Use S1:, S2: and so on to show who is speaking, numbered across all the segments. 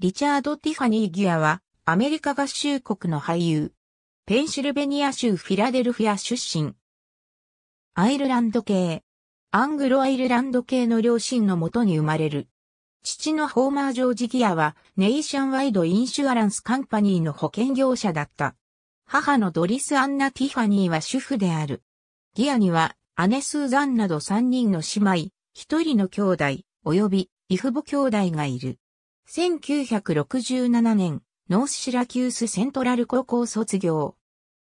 S1: リチャード・ティファニー・ギアは、アメリカ合衆国の俳優。ペンシルベニア州フィラデルフィア出身。アイルランド系。アングロアイルランド系の両親のもとに生まれる。父のホーマー・ジョージ・ギアは、ネイションワイド・インシュアランス・カンパニーの保険業者だった。母のドリス・アンナ・ティファニーは主婦である。ギアには、姉スーザンなど3人の姉妹、1人の兄弟、及び、イフボ兄弟がいる。1967年、ノースシラキュースセントラル高校卒業。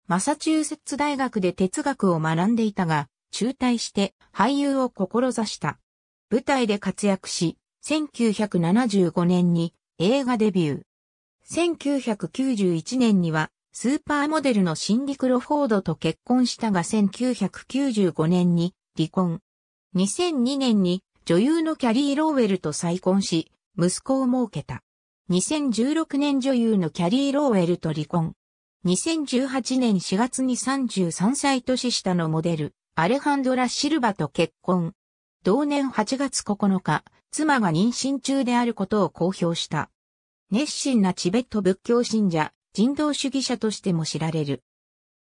S1: マサチューセッツ大学で哲学を学んでいたが、中退して俳優を志した。舞台で活躍し、1975年に映画デビュー。1991年にはスーパーモデルのシンディ・クロフォードと結婚したが1995年に離婚。2002年に女優のキャリー・ローウェルと再婚し、息子を設けた。2016年女優のキャリー・ローウェルと離婚。2018年4月に33歳年下のモデル、アレハンドラ・シルバと結婚。同年8月9日、妻が妊娠中であることを公表した。熱心なチベット仏教信者、人道主義者としても知られる。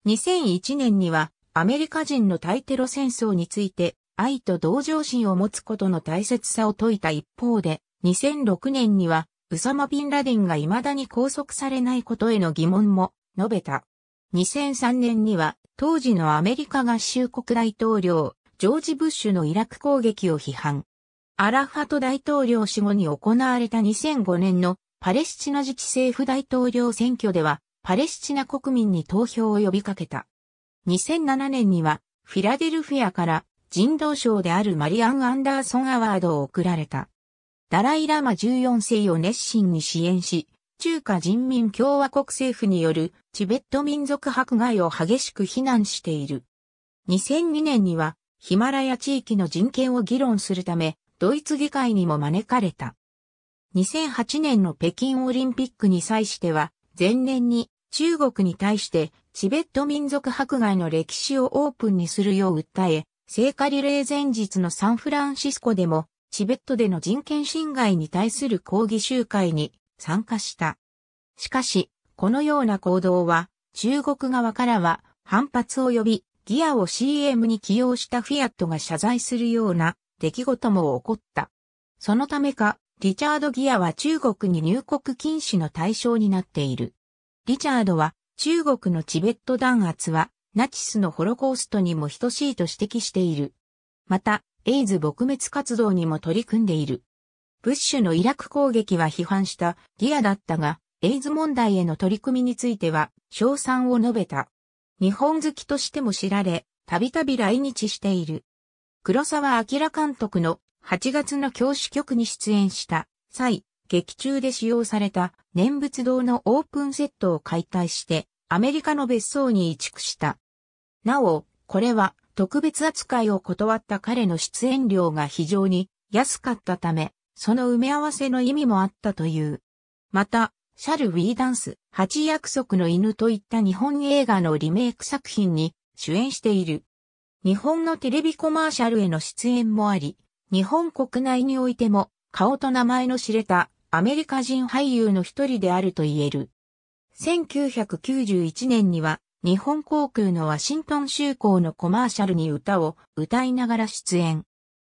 S1: 2001年には、アメリカ人の対テロ戦争について、愛と同情心を持つことの大切さを説いた一方で、2006年には、ウサマ・ビンラディンが未だに拘束されないことへの疑問も述べた。2003年には、当時のアメリカ合衆国大統領、ジョージ・ブッシュのイラク攻撃を批判。アラファト大統領死後に行われた2005年のパレスチナ自治政府大統領選挙では、パレスチナ国民に投票を呼びかけた。2007年には、フィラデルフィアから人道賞であるマリアン・アンダーソン・アワードを贈られた。ダライ・ラマ14世を熱心に支援し、中華人民共和国政府によるチベット民族迫害を激しく非難している。2002年にはヒマラヤ地域の人権を議論するため、ドイツ議会にも招かれた。2008年の北京オリンピックに際しては、前年に中国に対してチベット民族迫害の歴史をオープンにするよう訴え、聖火リレー前日のサンフランシスコでもチベットでの人権侵害に対する抗議集会に参加した。しかし、このような行動は中国側からは反発を呼び、ギアを CM に起用したフィアットが謝罪するような出来事も起こった。そのためか、リチャード・ギアは中国に入国禁止の対象になっている。リチャードは中国のチベット弾圧はナチスのホロコーストにも等しいと指摘している。また、エイズ撲滅活動にも取り組んでいる。ブッシュのイラク攻撃は批判したギアだったが、エイズ問題への取り組みについては、賞賛を述べた。日本好きとしても知られ、たびたび来日している。黒沢明監督の8月の教師局に出演した際、劇中で使用された念仏堂のオープンセットを解体して、アメリカの別荘に移築した。なお、これは特別扱いを断った彼の出演料が非常に安かったため、その埋め合わせの意味もあったという。また、シャル・ウィーダンス、八約束の犬といった日本映画のリメイク作品に主演している。日本のテレビコマーシャルへの出演もあり、日本国内においても顔と名前の知れたアメリカ人俳優の一人であると言える。1991年には日本航空のワシントン州港のコマーシャルに歌を歌いながら出演。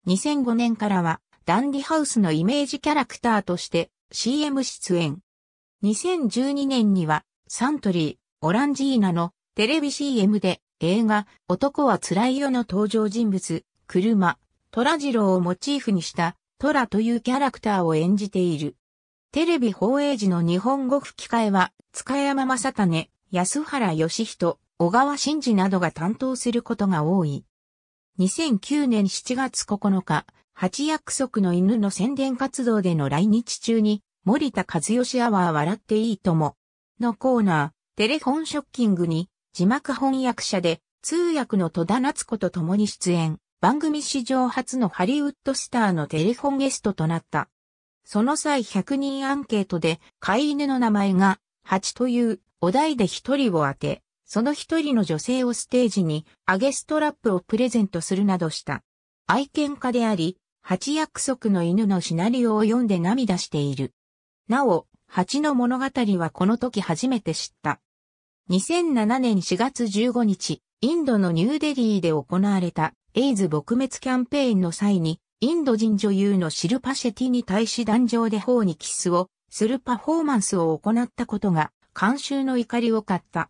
S1: 2005年からはダンディハウスのイメージキャラクターとして CM 出演。2012年にはサントリー、オランジーナのテレビ CM で映画男は辛いよの登場人物、車、虎次郎をモチーフにした虎というキャラクターを演じている。テレビ放映時の日本語吹き替えは塚山正種、安原義人、小川真嗣などが担当することが多い。2009年7月9日、八約束の犬の宣伝活動での来日中に、森田和義アワー笑っていいとも、のコーナー、テレフォンショッキングに、字幕翻訳者で、通訳の戸田夏子と共に出演、番組史上初のハリウッドスターのテレフォンゲストとなった。その際100人アンケートで、飼い犬の名前が、蜂というお題で一人を当て、その一人の女性をステージに上げストラップをプレゼントするなどした。愛犬家であり、八約束の犬のシナリオを読んで涙している。なお、蜂の物語はこの時初めて知った。2007年4月15日、インドのニューデリーで行われたエイズ撲滅キャンペーンの際に、インド人女優のシルパシェティに対し壇上で頬にキスをするパフォーマンスを行ったことが監修の怒りを買った。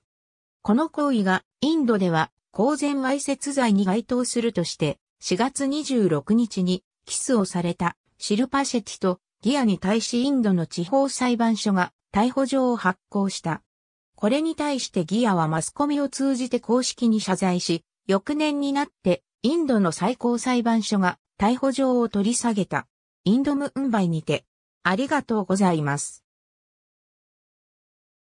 S1: この行為がインドでは公然わいせつ罪に該当するとして、4月26日にキスをされたシルパシェティとギアに対しインドの地方裁判所が逮捕状を発行した。これに対してギアはマスコミを通じて公式に謝罪し、翌年になってインドの最高裁判所が逮捕状を取り下げた。インドムンバイにて、ありがとうございます。